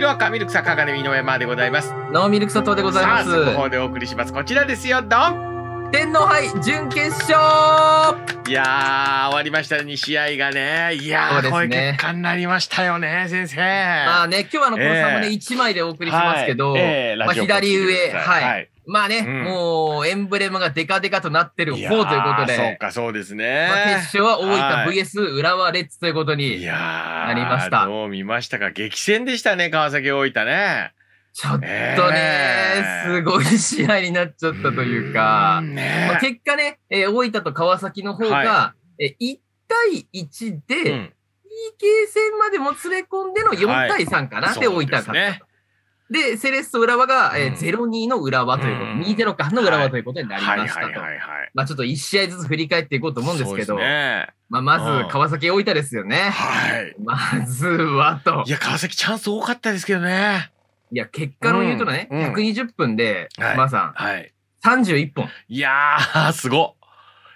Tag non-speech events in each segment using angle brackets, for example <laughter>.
色赤ミルクサカガの山でございますノーミルク佐藤でございまさすあ速報でお送りしますこちらですよドン天皇杯準決勝いやー終わりましたね2試合がねいやー、そうこういでう結果になりましたよね先生まあね今日はあのこのサムネえ1枚でお送りしますけど、はいええまあ、左上、はいはいまあね、うん、もうエンブレムがデカデカとなってる方ということで。そうか、そうですね。まあ、決勝は大分 VS 浦和レッズということになりました。どう見ましたか激戦でしたね、川崎大分ね。ちょっとね、えー、すごい試合になっちゃったというか、うね、まあ、結果ね、えー、大分と川崎の方が、はい、えー、1対1で、うん、PK 戦までも連れ込んでの4対3かなって大分かった。で、セレッソ浦和が、えー、ロ2の浦和ということ、うん、2-0間の浦和ということになりましたと。はいはいはいはい、まあちょっと1試合ずつ振り返っていこうと思うんですけど、ね、まあまず川崎大分ですよね。はい。まずはと。いや、川崎チャンス多かったですけどね。いや、結果の言うとね、うん、120分で、うん、まあ、さん、はい、31本。いやー、すご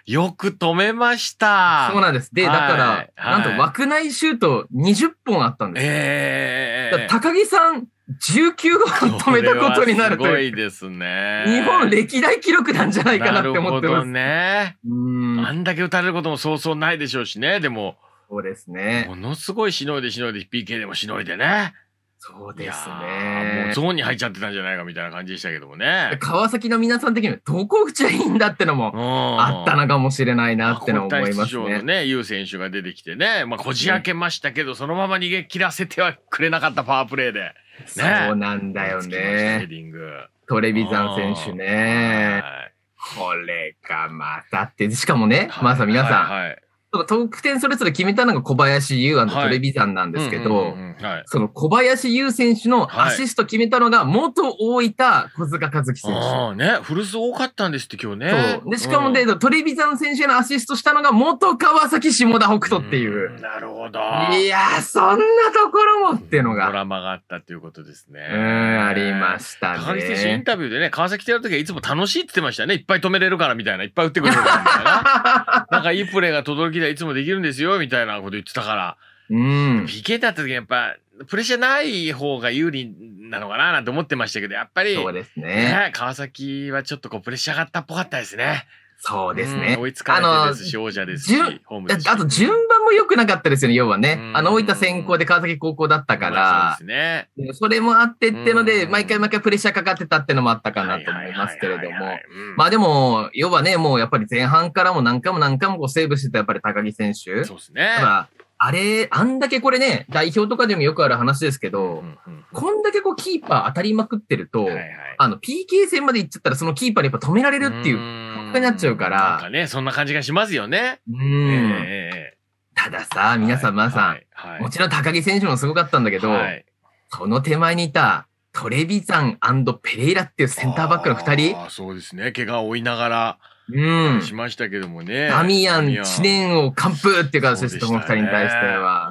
よく止めました。そうなんです。で、だから、はい、なんと枠内シュート20本あったんです。えー、高木さん、19号止めたことになるという。すごいですね。日本歴代記録なんじゃないかなって思ってます。ね。うね。あんだけ打たれることもそうそうないでしょうしね、でも。そうですね。ものすごいしのいでしのいで PK でもしのいでね。そうですね。もうゾーンに入っちゃってたんじゃないかみたいな感じでしたけどもね。川崎の皆さん的にはどこ打ちゃいいんだってのもあったのかもしれないなってのは思いますね。のね、優選手が出てきてね、まあ、こじ開けましたけど、そのまま逃げ切らせてはくれなかったパワープレイで。ね、そうなんだよね。トレビザン選手ね。これがまたって、しかもね、まあさ皆さん、はいはいはい得点それぞれ決めたのが小林優トレビザンなんですけど、その小林優選手のアシスト決めたのが元大分小塚和樹選手。はい、ね、古巣多かったんですって今日ね。そう。でしかもで、うん、トレビザン選手のアシストしたのが元川崎下田北斗っていう。うん、なるほど。いやそんなところもっていうのが。ドラマがあったということですね。ありましたね。高木選手インタビューでね、川崎でやるときはいつも楽しいって言ってましたね。いっぱい止めれるからみたいな、いっぱい打ってくれるからみたいな。<laughs> なんかいいプレーが届きだいつもできるんですよ、みたいなこと言ってたから。うん。PK だった時やっぱ、プレッシャーない方が有利なのかななんて思ってましたけど、やっぱり、そうですね。ね川崎はちょっとこう、プレッシャーがったっぽかったですね。そうですね。うん、追いつかれてですし、王者ですし、ホームですし。あと順番良くなかったですよね、要はね。あの、大分先行で川崎高校だったから、そね、それもあってってので、毎回毎回プレッシャーかかってたってのもあったかなと思いますけれども。まあでも、要はね、もうやっぱり前半からも何回も何回もこうセーブしてたやっぱり高木選手。そうですね。あれ、あんだけこれね、代表とかでもよくある話ですけど、こんだけこうキーパー当たりまくってると、はいはい、あの、PK 戦まで行っちゃったらそのキーパーにやっぱ止められるっていう、になっちゃうから。なんかね、そんな感じがしますよね。うん。えーたださ、皆様、さん、もちろん高木選手もすごかったんだけど、その手前にいたトレビザンペレイラっていうセンターバックの2人。そうですね、怪我を負いながら。うん、しましたけどもね。ダミアン、知念を完封っていう形です、この2人に対しては。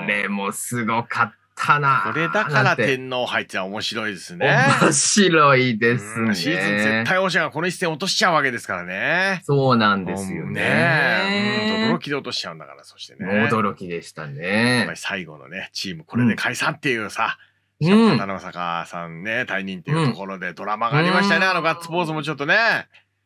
これもすごかった。っなこれだから天皇杯って面白いですね。面白いですね。シーズン絶対王者がこの一戦落としちゃうわけですからね。そうなんですよね。驚きで落としちゃうんだから、そしてね。驚きでしたね。最後のね、チームこれで解散っていうさ、うん、田中坂さんね、退任っていうところでドラマがありましたね。あのガッツポーズもちょっとね。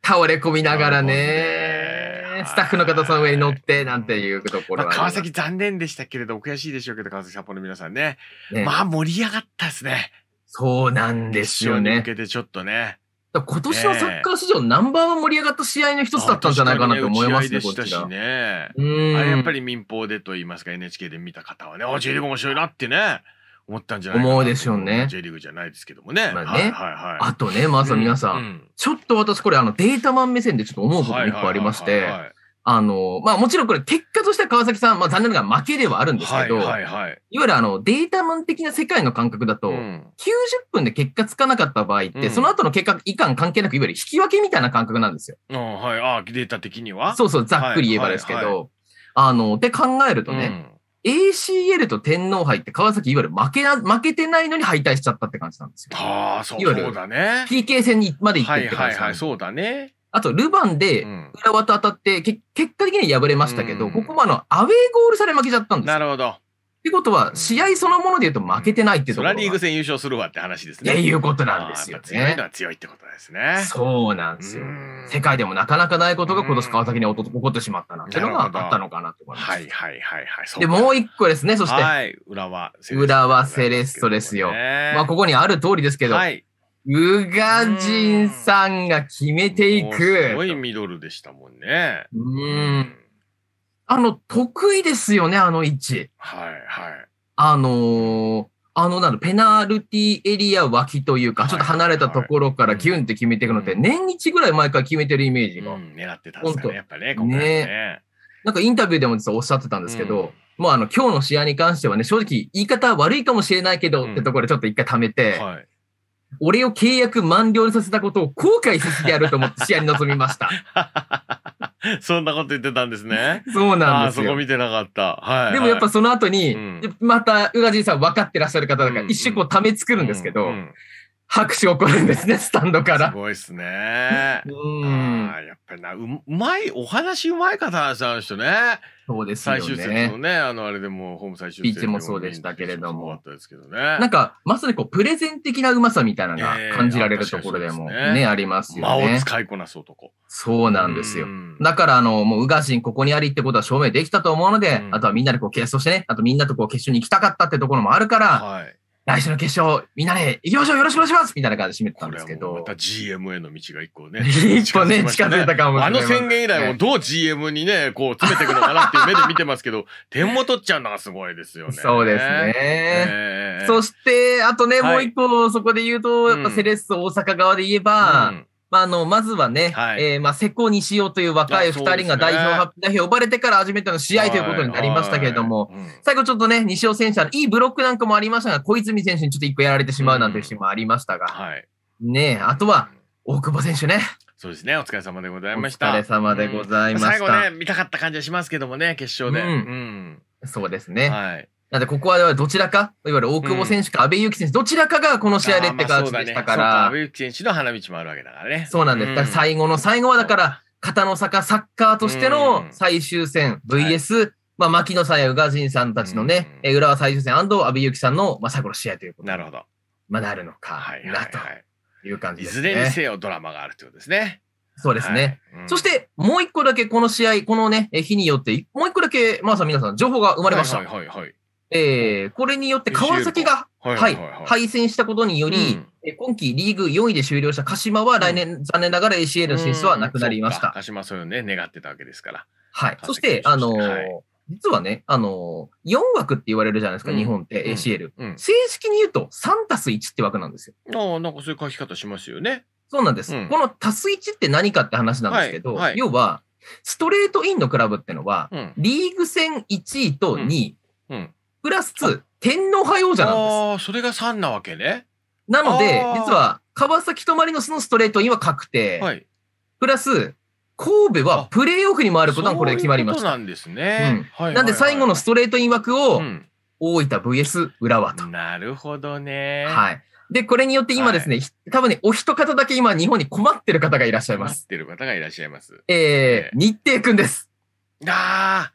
倒れ込みながらね。スタッフの方その上に乗ってなんていうところは、まあ、川崎残念でしたけれど、お悔しいでしょうけど、川崎札幌の皆さんね。ねまあ盛り上がったですね。そうなんですよね。に向けてちょっとね。今年のサッカー史上ナンバーワン盛り上がった試合の一つだったんじゃないかなと思いますね、ね、あやっぱり民放でと言いますか NHK で見た方はね、あ、J リーグ面白いなってね。思ったんじゃない思うでしょうね。J リーグじゃないですけどもね。まあね。はいはい、はい、あとね、まずは皆さんうんちょっと私これあのデータマン目線でちょっと思うこと一個ありまして、あの、まあもちろんこれ結果としては川崎さん、まあ残念ながら負けではあるんですけど、はいはい、はい、いわゆるあのデータマン的な世界の感覚だと、うん、90分で結果つかなかった場合って、うん、その後の結果以下関係なく、いわゆる引き分けみたいな感覚なんですよ。うん、はい。ああ、データ的にはそうそう、ざっくり言えばですけど、はいはいはい、あの、で考えるとね、うん ACL と天皇杯って川崎いわゆる負けな、負けてないのに敗退しちゃったって感じなんですよ。ああ、そうだね。PK 戦にまで行ってって感じ、ね、はいはいはい、そうだね。あと、ルヴァンで浦和と当たって、うん、結果的には敗れましたけど、うん、ここもあの、アウェーゴールされ負けちゃったんですなるほど。ってことは、試合そのもので言うと負けてないってところ。そリーグ戦優勝するわって話ですね。っていうことなんですよね。強いのは強いってことですね。そうなんですよ。世界でもなかなかないことが今年川崎に起こってしまったなっていうのがあったのかなと思います。はいはいはいはい。で、もう一個ですね、そして。浦和セレスト。浦和セレスですよ。まあ、ここにある通りですけど、宇賀神さんが決めていく。すごいミドルでしたもんね。うん。あの、得意ですよね、あの位置。はい、はい。あのー、あの、なの、ペナルティエリア脇というか、ちょっと離れたところからギュンって決めていくのって、年一ぐらい前から決めてるイメージが。うん、狙ってたんですかね、やっぱね、ここね。ねなんかインタビューでも実はおっしゃってたんですけど、うん、もうあの、今日の試合に関してはね、正直言い方悪いかもしれないけどってところでちょっと一回貯めて、うんはい俺を契約満了にさせたことを後悔させてやると思って試合に臨みました。<laughs> <laughs> そんなこと言ってたんですね。そうなんですよ。そこ見てなかった。はい、はい、でもやっぱその後に、うん、また、宇賀神さん分かってらっしゃる方だから、一瞬こうため作るんですけど、うんうん、拍手起こるんですね、スタンドから。すごいっすね。<laughs> うん。やっぱりな、うまい、お話うまい方あの人ね。そうですね。最終戦のね、あの、あれでも、ホーム最終戦。ピッチもそうでしたけれども。ったですけどね。なんか、まさにこう、プレゼン的なうまさみたいなのが感じられるところでもね、えー、ねありますよね。間を使いこなす男。そうなんですよ。だから、あの、もう、宇賀神ここにありってことは証明できたと思うので、あとはみんなでこう、結束してね、あとみんなとこう、決勝に行きたかったってところもあるから、はい来週の決勝、みんなで行きましょうよろしくお願いしますみたいな感じで締めてたんですけど。また GM への道が一個ね。一個ね、近づいたかもしれない、あの宣言以来もどう GM にね、こう詰めていくのかなっていう目で見てますけど、点も取っちゃうのがすごいですよね。<laughs> そうですね。そして、あとね、もう一個、そこで言うと、やっぱセレッソ大阪側で言えば、まあ、あの、まずはね、はい、えー、まあ、瀬古西尾という若い二人が代表、ね、発表、代表呼ばれてから初めての試合ということになりましたけれども、はいはい最後ちょっとね、西尾選手は、いいブロックなんかもありましたが、小泉選手にちょっと一個やられてしまうなんていうシーンもありましたが、うんはい、ねあとは、大久保選手ね。そうですね、お疲れ様でございました。お疲れ様でございました。うん、最後ね、見たかった感じはしますけどもね、決勝で。うん、そうですね。はい。なんで、ここはどちらか、いわゆる大久保選手か、阿部祐希選手、どちらかがこの試合でって感じでしたから。阿部祐希選手の花道もあるわけだからね。そうなんです。最後の最後は、だから、片野坂サッカーとしての最終戦、VS、まあ、牧野さんや宇賀神さんたちのね、浦和最終戦阿部祐希さんの、まあ、最後の試合ということなるほど。まあ、なるのかなという感じです、ねはいい、いずれにせよドラマがあるということですね。そうですね。はいうん、そして、もう一個だけこの試合、このね、日によって、もう一個だけ、まあさ、皆さん、情報が生まれました。はいはいはい、はい。えー、これによって川崎が、はい、敗戦したことにより、うん、今季リーグ4位で終了した鹿島は来年、うん、残念ながら ACL の進出はなくなりました。鹿島そういうね、願ってたわけですから。はい。そして、あのーはい、実はね、あのー、4枠って言われるじゃないですか、うん、日本って ACL、正式に言うと3たす1って枠なんですよ。ああ、なんかそういう書き方しますよね。そうなんです。このたす1って何かって話なんですけど、はい、要は、ストレートインのクラブってのは、リーグ戦1位と2位、プラス2、天皇杯王者なんです。ああ、それが3なわけね。なので、実は、川崎とまりのそのストレートには確定。はい。プラス、神戸はプレーオフに回ることがこれで決まりました。そうなんですね。なんで最後のストレートイン枠を、大分 VS 浦和と。なるほどね。はい。で、これによって今ですね、はい、多分ね、お一方だけ今日本に困ってる方がいらっしゃいます。困ってる方がいらっしゃいます。ええー、日程くんです。ああ、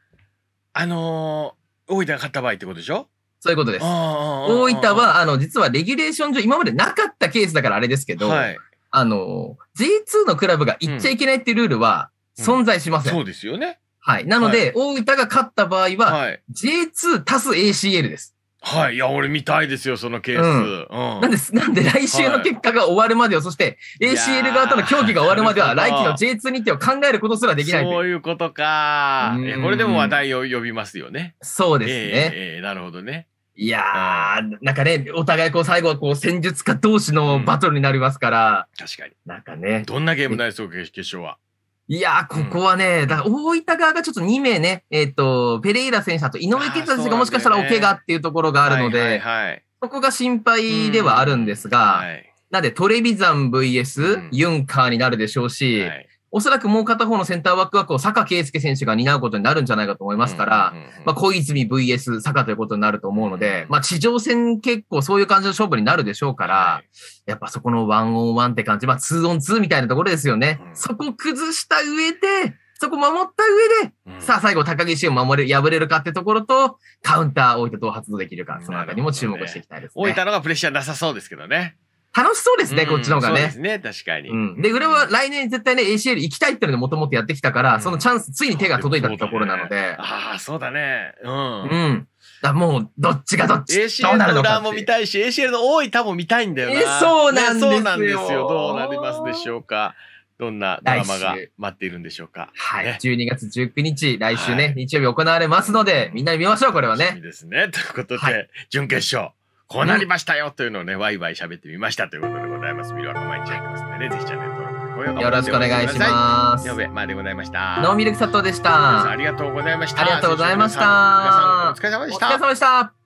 あのー大分が勝った場合ってことでしょそういうことです。大分は、あの、実はレギュレーション上、今までなかったケースだからあれですけど、はい、あの、J2 のクラブが行っちゃいけないっていうルールは存在しません。うんうん、そうですよね。はい。なので、はい、大分が勝った場合は、はい、J2 足す ACL です。はい。いや、俺見たいですよ、そのケース。うんうん、なんです。なんで来週の結果が終わるまでは、はい、そして ACL 側との協議が終わるまでは、来季の J2 日程を考えることすらできない。そういうことか。これでも話題を呼びますよね。そうですね。えー、えー、なるほどね。いやー、なんかね、お互いこう最後はこう戦術家同士のバトルになりますから。うん、確かに。なんかね。どんなゲームななですう、決勝は。いやここはね、だから大分側がちょっと2名ね、えっ、ー、と、ペレイラ選手と井上健太選手がもしかしたらお怪我っていうところがあるので、そこが心配ではあるんですが、はい、なのでトレビザン VS ユンカーになるでしょうし、はいおそらくもう片方のセンターバック枠を坂圭介選手が担うことになるんじゃないかと思いますから、まあ、小泉 VS 坂ということになると思うので、まあ、地上戦結構そういう感じの勝負になるでしょうから、やっぱそこのワンオンワンって感じ、まあ、ツーオンツーみたいなところですよね。そこ崩した上で、そこ守った上で、さあ最後高岸を守れ、破れるかってところと、カウンター大分どう発動できるか、そのあたりも注目していきたいですね。大分、のがプレッシャーなさそうですけどね。楽しそうですね、こっちの方がね。そうですね、確かに。うん、で、俺は来年絶対ね、ACL 行きたいってのでもともとやってきたから、そのチャンス、ついに手が届いたところなので。ああ、そうだね。うん。うん。だもう、どっちがどっち ACL の裏も見たいし、ACL の多い分も見たいんだよな。えそうなんですよ、そうなんですよ。どうなりますでしょうか。どんなドラマが待っているんでしょうか。はい、ね。12月19日、来週ね、はい、日曜日行われますので、みんなで見ましょう、これはね。いいですね。ということで、はい、準決勝。こうなりましたよというのをね、ワイワイ喋ってみましたということでございます。見るわ毎日やってますんでね、ぜひチャンネル登録高評価よろしくお願いします。やべ、まあでございました。ノーミルク佐藤でした。ありがとうございました。ありがとうございました。皆さんお疲れ様でした。お疲れ様でした。